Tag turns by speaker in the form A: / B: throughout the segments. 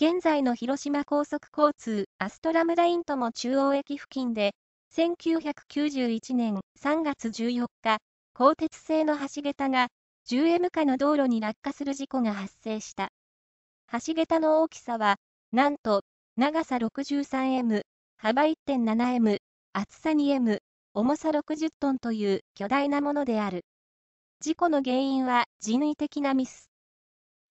A: 現在の広島高速交通アストラムラインとも中央駅付近で、1991年3月14日、鋼鉄製の橋桁が 10M 下の道路に落下する事故が発生した。橋桁の大きさは、なんと、長さ 63M、幅 1.7M、厚さ 2M、重さ60トンという巨大なものである。事故の原因は人為的なミス。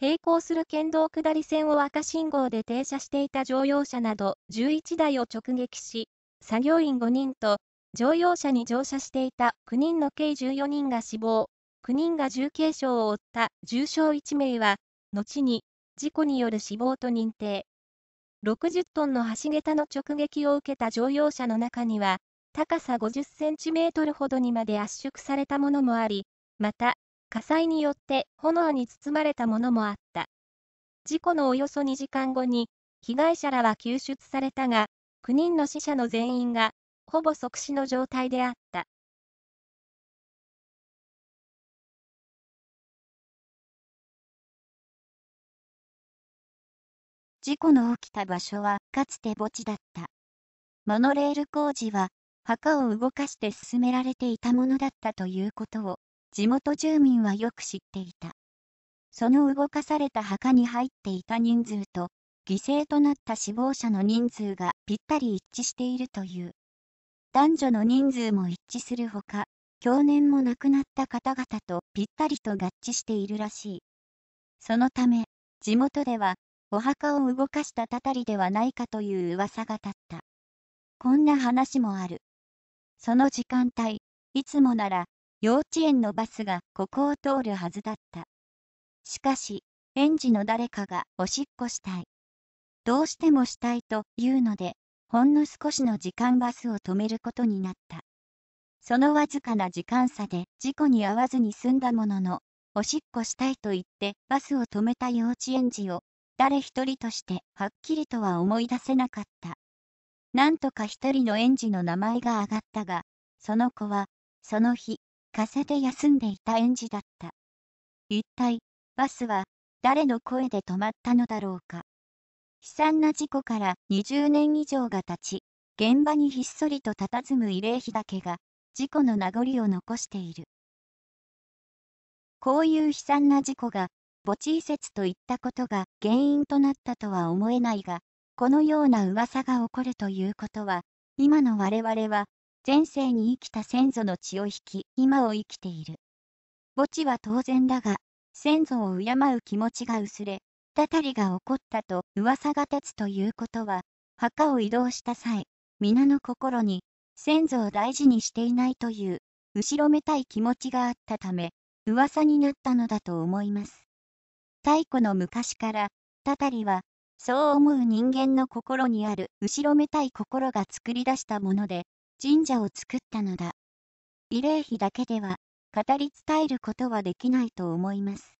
A: 並行する県道下り線を赤信号で停車していた乗用車など11台を直撃し、作業員5人と乗用車に乗車していた9人の計14人が死亡、9人が重軽傷を負った重傷1名は、後に事故による死亡と認定。60トンの橋桁の直撃を受けた乗用車の中には、高さ50センチメートルほどにまで圧縮されたものもあり、また、火災によって炎に包まれたものもあった。事故のおよそ2時間後に、被害者らは救出されたが、9人の死者の全員が、ほぼ即死の状態であった。
B: 事故の起きた場所はかつて墓地だった。モノレール工事は墓を動かして進められていたものだったということを地元住民はよく知っていた。その動かされた墓に入っていた人数と、犠牲となった死亡者の人数がぴったり一致しているという。男女の人数も一致するほか、去年も亡くなった方々とぴったりと合致しているらしい。そのため、地元では、お墓を動かしたたたりではないかという噂が立った。こんな話もある。その時間帯、いつもなら、幼稚園のバスがここを通るはずだった。しかし、園児の誰かがおしっこしたい。どうしてもしたいというので、ほんの少しの時間バスを止めることになった。そのわずかな時間差で事故に遭わずに済んだものの、おしっこしたいと言ってバスを止めた幼稚園児を、誰一人としてはっきりとは思い出せなかった。なんとか一人の園児の名前が挙がったが、その子は、その日、風邪で休んでいた園児だった。一体、バスは誰の声で止まったのだろうか。悲惨な事故から20年以上が経ち、現場にひっそりと佇む慰霊碑だけが、事故の名残を残している。こういう悲惨な事故が、墓地移設といったことが原因となったとは思えないが、このような噂が起こるということは、今の我々は前世に生きた先祖の血を引き、今を生きている。墓地は当然だが、先祖を敬う気持ちが薄れ、たたりが起こったと噂が立つということは、墓を移動した際、皆の心に、先祖を大事にしていないという、後ろめたい気持ちがあったため、噂になったのだと思います。太古の昔から、たたりは、そう思う人間の心にある後ろめたい心が作り出したもので、神社を作ったのだ。慰霊碑だけでは語り伝えることはできないと思います。